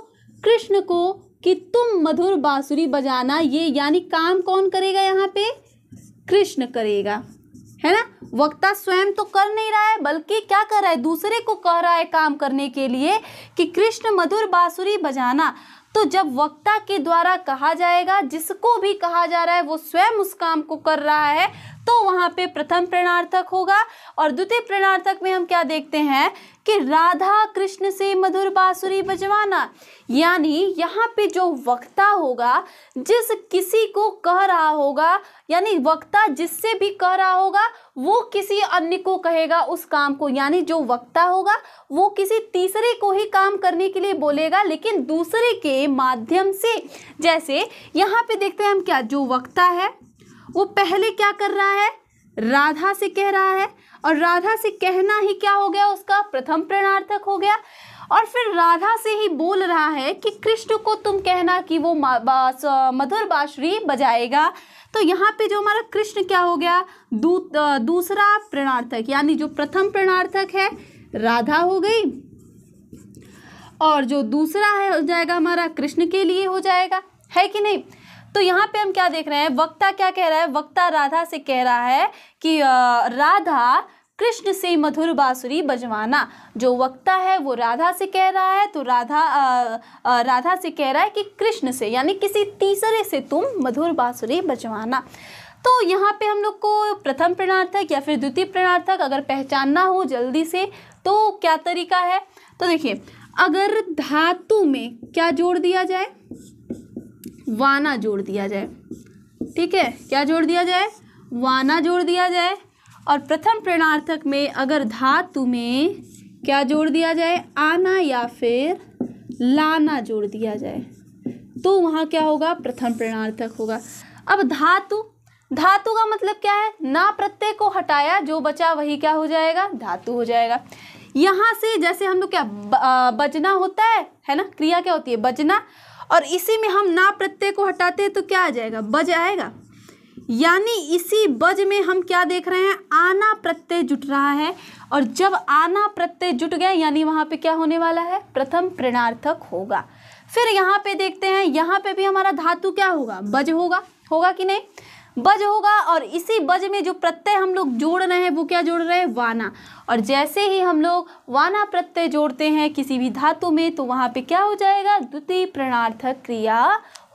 कृष्ण को कि तुम मधुर बांसुरी बजाना ये यानी काम कौन करेगा यहाँ पे कृष्ण करेगा है ना वक्ता स्वयं तो कर नहीं रहा है बल्कि क्या कर रहा है दूसरे को कह रहा है काम करने के लिए कि कृष्ण मधुर बांसुरी बजाना तो जब वक्ता के द्वारा कहा जाएगा जिसको भी कहा जा रहा है वो स्वयं उस काम को कर रहा है तो वहाँ पे प्रथम प्रणार्थक होगा और द्वितीय प्रणार्थक में हम क्या देखते हैं कि राधा कृष्ण से मधुर बांसुरी बजवाना यानी यहाँ पे जो वक्ता होगा जिस किसी को कह रहा होगा यानी वक्ता जिससे भी कह रहा होगा वो किसी अन्य को कहेगा उस काम को यानी जो वक्ता होगा वो किसी तीसरे को ही काम करने के लिए बोलेगा लेकिन दूसरे के माध्यम से जैसे यहाँ पे देखते हैं हम क्या जो वक्ता है वो पहले क्या कर रहा है राधा से कह रहा है और राधा से कहना ही क्या हो गया उसका प्रथम प्रणार्थक हो गया और फिर राधा से ही बोल रहा है कि कृष्ण को तुम कहना कि वो बास, मधुर बाश्री बजाएगा तो यहाँ पे जो हमारा कृष्ण क्या हो गया दू, दूसरा प्रणार्थक यानी जो प्रथम प्रणार्थक है राधा हो गई और जो दूसरा है हो जाएगा हमारा कृष्ण के लिए हो जाएगा है कि नहीं तो यहाँ पे हम क्या देख रहे हैं वक्ता क्या कह रहा है वक्ता राधा से कह रहा है कि राधा कृष्ण से मधुर बांसुरी बजवाना जो वक्ता है वो राधा से कह रहा है तो राधा आ, आ, राधा से कह रहा है कि कृष्ण से यानी किसी तीसरे से तुम मधुर बांसुरी बजवाना तो यहाँ पे हम लोग को प्रथम प्रणार्थक या फिर द्वितीय प्रणार्थक अगर पहचानना हो जल्दी से तो क्या तरीका है तो देखिए अगर धातु में क्या जोड़ दिया जाए वाना जोड़ दिया जाए ठीक है क्या जोड़ दिया जाए वाना जोड़ दिया जाए और प्रथम प्रणार्थक में अगर धातु में क्या जोड़ दिया जाए आना या फिर लाना जोड़ दिया जाए तो वहाँ क्या होगा प्रथम प्रणार्थक होगा अब धातु धातु का मतलब क्या है ना प्रत्यय को हटाया जो बचा वही क्या हो जाएगा धातु हो जाएगा यहाँ से जैसे हम लोग क्या बजना होता है है ना क्रिया क्या होती है बजना और इसी में हम ना प्रत्यय को हटाते हैं तो क्या आ जाएगा बज आएगा यानी इसी बज में हम क्या देख रहे हैं आना प्रत्यय जुट रहा है और जब आना प्रत्यय जुट गया यानी वहाँ पे क्या होने वाला है प्रथम प्रणार्थक होगा फिर यहाँ पे देखते हैं यहाँ पे भी हमारा धातु क्या होगा बज होगा होगा कि नहीं बज होगा और इसी बज में जो प्रत्यय हम लोग जोड़ रहे हैं वो क्या जोड़ रहे हैं वाना और जैसे ही हम लोग वाना प्रत्यय जोड़ते हैं किसी भी धातु में तो वहाँ पे क्या हो जाएगा द्वितीय प्रणार्थक क्रिया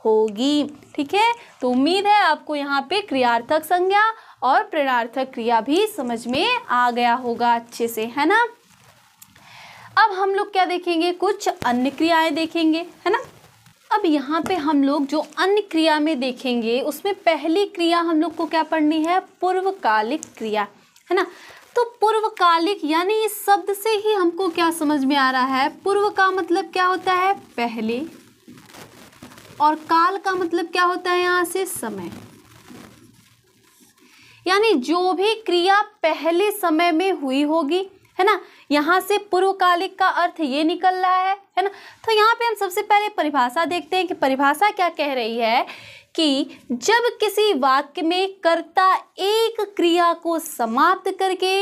होगी ठीक है तो उम्मीद है आपको यहाँ पे क्रियार्थक संज्ञा और प्रणार्थक क्रिया भी समझ में आ गया होगा अच्छे से है ना अब हम लोग क्या देखेंगे कुछ अन्य क्रियाएं देखेंगे है ना अब यहाँ पे हम लोग जो अन्य क्रिया में देखेंगे उसमें पहली क्रिया हम लोग को क्या पढ़नी है पूर्वकालिक क्रिया है ना तो पूर्वकालिक यानी इस शब्द से ही हमको क्या समझ में आ रहा है पूर्व का मतलब क्या होता है पहले और काल का मतलब क्या होता है यहां से समय यानी जो भी क्रिया पहले समय में हुई होगी है ना यहाँ से पूर्वकालिक का अर्थ ये निकल रहा है है ना तो यहाँ पे हम सबसे पहले परिभाषा देखते हैं कि परिभाषा क्या कह रही है कि जब किसी वाक्य में कर्ता एक क्रिया को समाप्त करके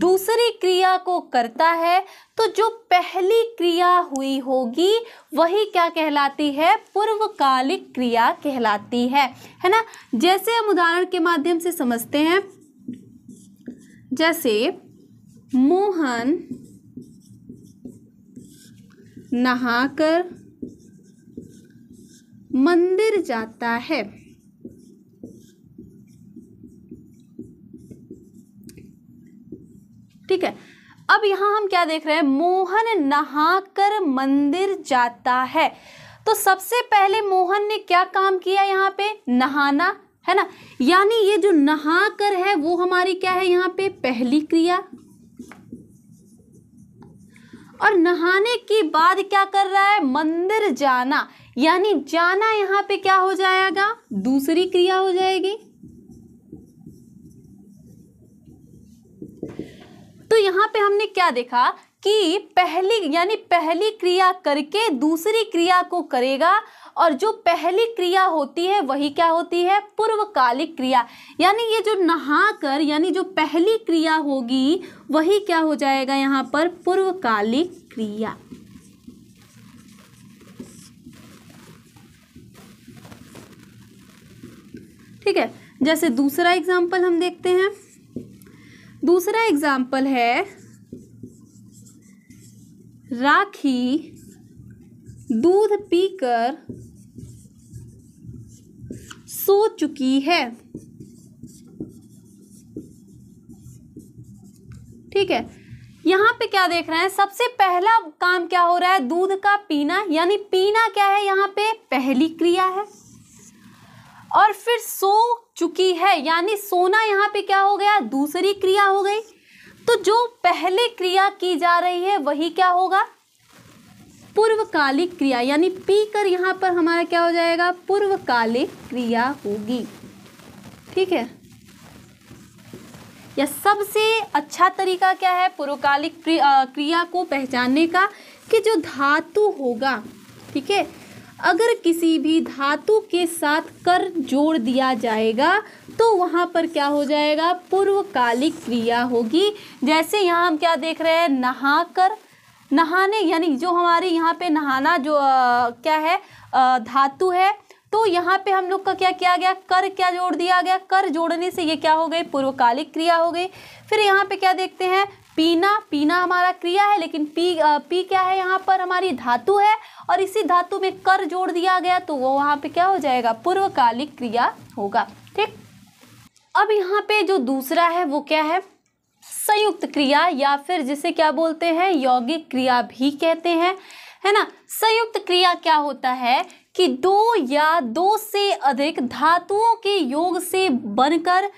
दूसरी क्रिया को करता है तो जो पहली क्रिया हुई होगी वही क्या कहलाती है पूर्वकालिक क्रिया कहलाती है है ना जैसे हम उदाहरण के माध्यम से समझते हैं जैसे मोहन नहाकर मंदिर जाता है ठीक है अब यहां हम क्या देख रहे हैं मोहन नहाकर मंदिर जाता है तो सबसे पहले मोहन ने क्या काम किया यहाँ पे नहाना है ना यानी ये जो नहाकर है वो हमारी क्या है यहां पे पहली क्रिया और नहाने के बाद क्या कर रहा है मंदिर जाना यानी जाना यहाँ पे क्या हो जाएगा दूसरी क्रिया हो जाएगी तो यहाँ पे हमने क्या देखा कि पहली यानी पहली क्रिया करके दूसरी क्रिया को करेगा और जो पहली क्रिया होती है वही क्या होती है पूर्वकालिक क्रिया यानी ये जो नहा कर यानी जो पहली क्रिया होगी वही क्या हो जाएगा यहाँ पर पूर्वकालिक क्रिया ठीक है जैसे दूसरा एग्जाम्पल हम देखते हैं दूसरा एग्जाम्पल है राखी दूध पीकर सो चुकी है ठीक है यहाँ पे क्या देख रहे हैं सबसे पहला काम क्या हो रहा है दूध का पीना यानी पीना क्या है यहाँ पे पहली क्रिया है और फिर सो चुकी है यानी सोना यहाँ पे क्या हो गया दूसरी क्रिया हो गई तो जो पहले क्रिया की जा रही है वही क्या होगा पूर्वकालिक क्रिया यानी पी कर यहाँ पर हमारा क्या हो जाएगा पूर्वकालिक क्रिया होगी ठीक है या सबसे अच्छा तरीका क्या है पूर्वकालिक क्रिया को पहचानने का कि जो धातु होगा ठीक है अगर किसी भी धातु के साथ कर जोड़ दिया जाएगा तो वहाँ पर क्या हो जाएगा पूर्वकालिक क्रिया होगी जैसे यहाँ हम क्या देख रहे हैं नहा कर नहाने यानी जो हमारे यहाँ पे नहाना जो आ, क्या है आ, धातु है तो यहाँ पे हम लोग का क्या किया गया कर क्या जोड़ दिया गया कर जोड़ने से ये क्या हो गई पूर्वकालिक क्रिया हो गई फिर यहाँ पे क्या देखते हैं पीना पीना हमारा क्रिया है लेकिन पी आ, पी क्या है यहाँ पर हमारी धातु है और इसी धातु में कर जोड़ दिया गया तो वो वहाँ पे क्या हो जाएगा पूर्वकालिक क्रिया होगा अब यहाँ पे जो दूसरा है वो क्या है संयुक्त क्रिया या फिर जिसे क्या बोलते हैं यौगिक क्रिया भी कहते हैं है ना संयुक्त क्रिया क्या होता है कि दो या दो से अधिक धातुओं के योग से बनकर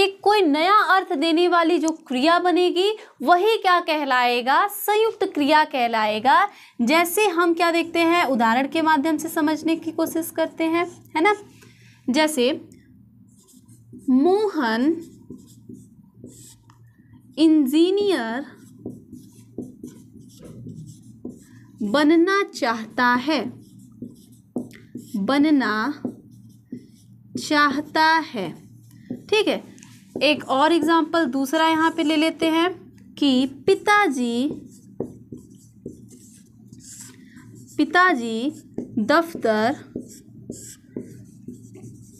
एक कोई नया अर्थ देने वाली जो क्रिया बनेगी वही क्या कहलाएगा संयुक्त क्रिया कहलाएगा जैसे हम क्या देखते हैं उदाहरण के माध्यम से समझने की कोशिश करते हैं है ना जैसे मोहन इंजीनियर बनना चाहता है बनना चाहता है ठीक है एक और एग्जाम्पल दूसरा यहाँ पे ले लेते हैं कि पिताजी पिताजी दफ्तर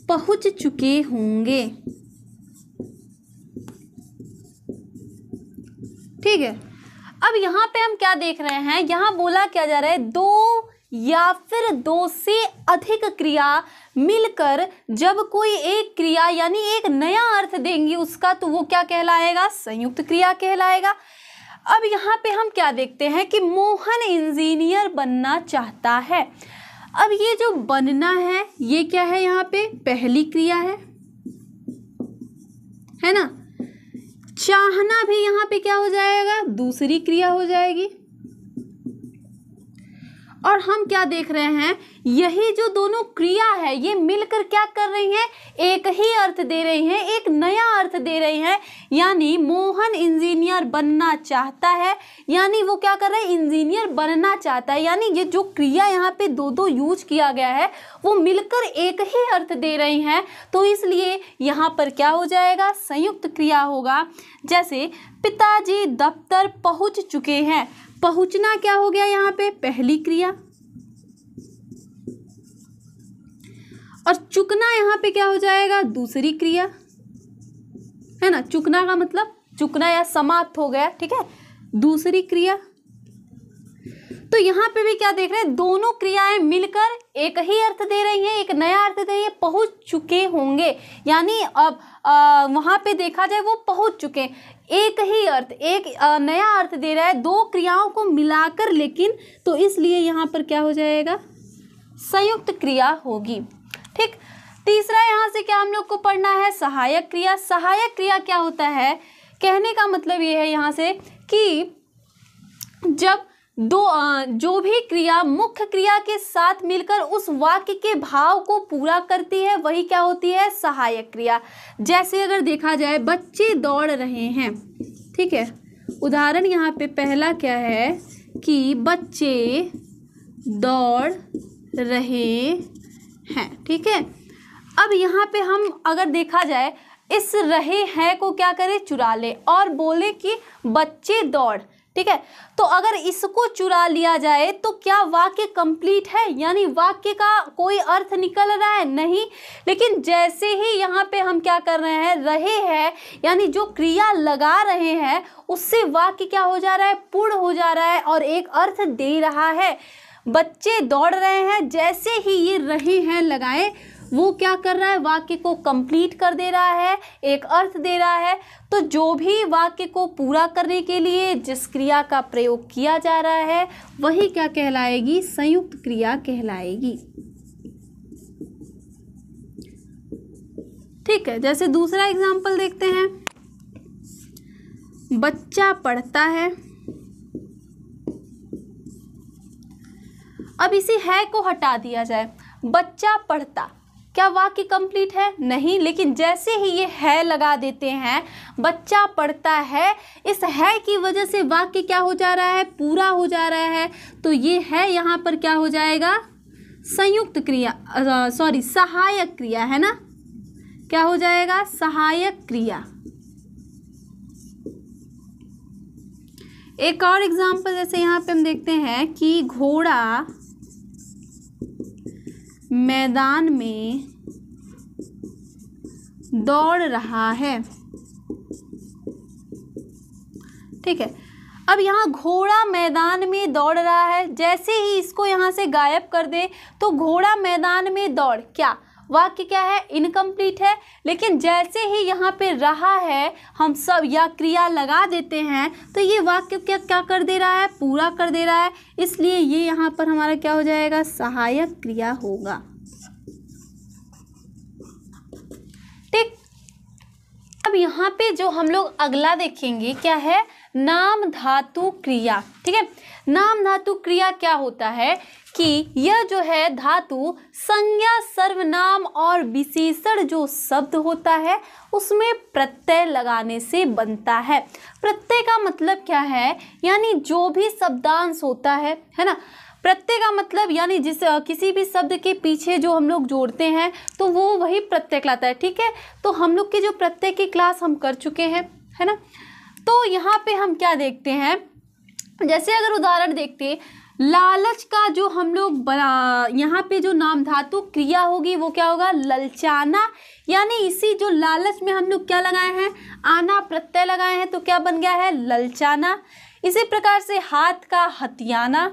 पहुँच चुके होंगे ठीक है अब यहाँ पे हम क्या देख रहे हैं यहाँ बोला क्या जा रहा है दो या फिर दो से अधिक क्रिया मिलकर जब कोई एक क्रिया यानी एक नया अर्थ देंगी उसका तो वो क्या कहलाएगा संयुक्त क्रिया कहलाएगा अब यहाँ पे हम क्या देखते हैं कि मोहन इंजीनियर बनना चाहता है अब ये जो बनना है ये क्या है यहाँ पे पहली क्रिया है है ना चाहना भी यहाँ पे क्या हो जाएगा दूसरी क्रिया हो जाएगी और हम क्या देख रहे हैं यही जो दोनों क्रिया है ये मिलकर क्या कर रही हैं एक ही अर्थ दे रही हैं एक नया अर्थ दे रही हैं यानी मोहन इंजीनियर बनना चाहता है यानी वो क्या कर रहे हैं इंजीनियर बनना चाहता है यानी ये जो क्रिया यहाँ पे दो दो यूज किया गया है वो मिलकर एक ही अर्थ दे रही हैं तो इसलिए यहाँ पर क्या हो जाएगा संयुक्त क्रिया होगा जैसे पिताजी दफ्तर पहुँच चुके हैं पहुंचना क्या हो गया यहाँ पे पहली क्रिया और चुकना यहाँ पे क्या हो जाएगा दूसरी क्रिया है ना चुकना का मतलब चुकना या समाप्त हो गया ठीक है दूसरी क्रिया तो यहाँ पे भी क्या देख रहे हैं दोनों क्रियाएं मिलकर एक ही अर्थ दे रही हैं एक नया अर्थ दे रही है पहुंच चुके होंगे यानी अब आ, वहाँ पे देखा जाए वो पहुंच चुके एक ही अर्थ एक नया अर्थ दे रहा है दो क्रियाओं को मिलाकर लेकिन तो इसलिए यहाँ पर क्या हो जाएगा संयुक्त क्रिया होगी ठीक तीसरा यहाँ से क्या हम लोग को पढ़ना है सहायक क्रिया सहायक क्रिया क्या होता है कहने का मतलब ये है यहाँ से कि जब दो जो भी क्रिया मुख्य क्रिया के साथ मिलकर उस वाक्य के भाव को पूरा करती है वही क्या होती है सहायक क्रिया जैसे अगर देखा जाए बच्चे दौड़ रहे हैं ठीक है उदाहरण यहाँ पे पहला क्या है कि बच्चे दौड़ रहे हैं ठीक है अब यहाँ पे हम अगर देखा जाए इस रहे हैं को क्या करें चुरा ले और बोले कि बच्चे दौड़ ठीक है तो अगर इसको चुरा लिया जाए तो क्या वाक्य कंप्लीट है यानी वाक्य का कोई अर्थ निकल रहा है नहीं लेकिन जैसे ही यहाँ पे हम क्या कर रहे हैं रहे हैं यानी जो क्रिया लगा रहे हैं उससे वाक्य क्या हो जा रहा है पूर्ण हो जा रहा है और एक अर्थ दे रहा है बच्चे दौड़ रहे हैं जैसे ही ये रहे हैं लगाएं वो क्या कर रहा है वाक्य को कंप्लीट कर दे रहा है एक अर्थ दे रहा है तो जो भी वाक्य को पूरा करने के लिए जिस क्रिया का प्रयोग किया जा रहा है वही क्या कहलाएगी संयुक्त क्रिया कहलाएगी ठीक है जैसे दूसरा एग्जाम्पल देखते हैं बच्चा पढ़ता है अब इसी है को हटा दिया जाए बच्चा पढ़ता क्या वाक्य कंप्लीट है नहीं लेकिन जैसे ही ये है लगा देते हैं बच्चा पढ़ता है इस है की वजह से वाक्य क्या हो जा रहा है पूरा हो जा रहा है तो ये है यहाँ पर क्या हो जाएगा संयुक्त क्रिया सॉरी सहायक क्रिया है ना क्या हो जाएगा सहायक क्रिया एक और एग्जांपल जैसे यहाँ पे हम देखते हैं कि घोड़ा मैदान में दौड़ रहा है ठीक है अब यहाँ घोड़ा मैदान में दौड़ रहा है जैसे ही इसको यहाँ से गायब कर दे तो घोड़ा मैदान में दौड़ क्या वाक्य क्या है इनकम्प्लीट है लेकिन जैसे ही यहाँ पे रहा है हम सब या क्रिया लगा देते हैं तो ये वाक्य क्या क्या कर दे रहा है पूरा कर दे रहा है इसलिए ये यहाँ पर हमारा क्या हो जाएगा सहायक क्रिया होगा ठीक अब यहाँ पे जो हम लोग अगला देखेंगे क्या है नाम धातु क्रिया ठीक है नाम धातु क्रिया क्या होता है कि यह जो है धातु संज्ञा सर्वनाम और विशेषण जो शब्द होता है उसमें प्रत्यय लगाने से बनता है प्रत्यय का मतलब क्या है यानी जो भी शब्दांश होता है है ना प्रत्यय का मतलब यानी जिस किसी भी शब्द के पीछे जो हम लोग जोड़ते हैं तो वो वही प्रत्यय कहलाता है ठीक है तो हम लोग की जो प्रत्यय की क्लास हम कर चुके हैं है ना तो यहाँ पे हम क्या देखते हैं जैसे अगर उदाहरण देखते लालच का जो हम लोग बना यहाँ पे जो नाम धातु तो क्रिया होगी वो क्या होगा ललचाना यानी इसी जो लालच में हम लोग क्या लगाए हैं आना प्रत्यय लगाए हैं तो क्या बन गया है ललचाना इसी प्रकार से हाथ का हथियाना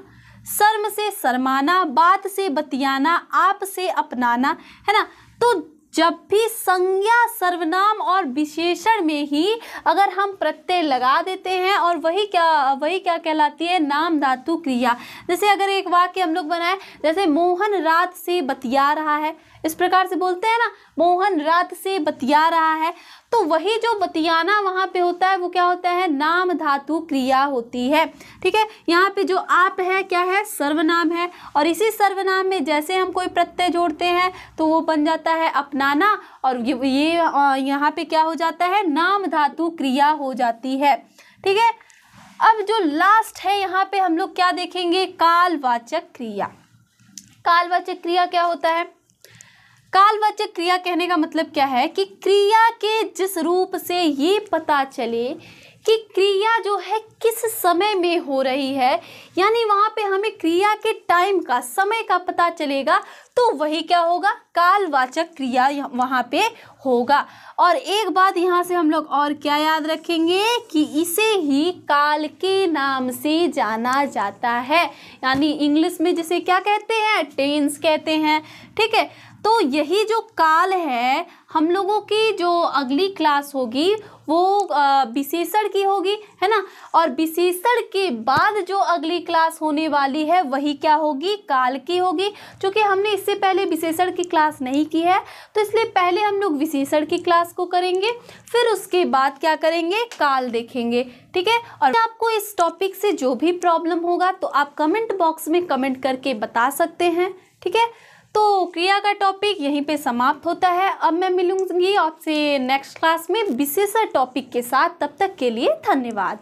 शर्म से शर्माना बात से बतियाना आप से अपनाना है ना तो जब भी संज्ञा सर्वनाम और विशेषण में ही अगर हम प्रत्यय लगा देते हैं और वही क्या वही क्या कहलाती है नाम धातु क्रिया जैसे अगर एक वाक्य हम लोग बनाए जैसे मोहन रात से बतिया रहा है इस प्रकार से बोलते हैं ना मोहन रात से बतिया रहा है तो वही जो बतियाना वहाँ पे होता है वो क्या होता है नाम धातु क्रिया होती है ठीक है यहाँ पे जो आप है क्या है सर्वनाम है और इसी सर्वनाम में जैसे हम कोई प्रत्यय जोड़ते हैं तो वो बन जाता है अपनाना और ये ये यहाँ पे क्या हो जाता है नाम धातु क्रिया हो जाती है ठीक है अब जो लास्ट है यहाँ पे हम लोग क्या देखेंगे कालवाचक क्रिया कालवाचक क्रिया क्या होता है कालवाचक क्रिया कहने का मतलब क्या है कि क्रिया के जिस रूप से ये पता चले कि क्रिया जो है किस समय में हो रही है यानी वहाँ पे हमें क्रिया के टाइम का समय का पता चलेगा तो वही क्या होगा कालवाचक क्रिया वहाँ पे होगा और एक बात यहाँ से हम लोग और क्या याद रखेंगे कि इसे ही काल के नाम से जाना जाता है यानी इंग्लिश में जिसे क्या कहते हैं टेंस कहते हैं ठीक है तो यही जो काल है हम लोगों की जो अगली क्लास होगी वो विशेषण की होगी है ना और विशेषण के बाद जो अगली क्लास होने वाली है वही क्या होगी काल की होगी क्योंकि हमने इससे पहले विशेषण की क्लास नहीं की है तो इसलिए पहले हम लोग विशेषण की क्लास को करेंगे फिर उसके बाद क्या करेंगे काल देखेंगे ठीक है और आपको इस टॉपिक से जो भी प्रॉब्लम होगा तो आप कमेंट बॉक्स में कमेंट करके बता सकते हैं ठीक है तो क्रिया का टॉपिक यहीं पे समाप्त होता है अब मैं मिलूंगी आपसे नेक्स्ट क्लास में विशेष टॉपिक के साथ तब तक के लिए धन्यवाद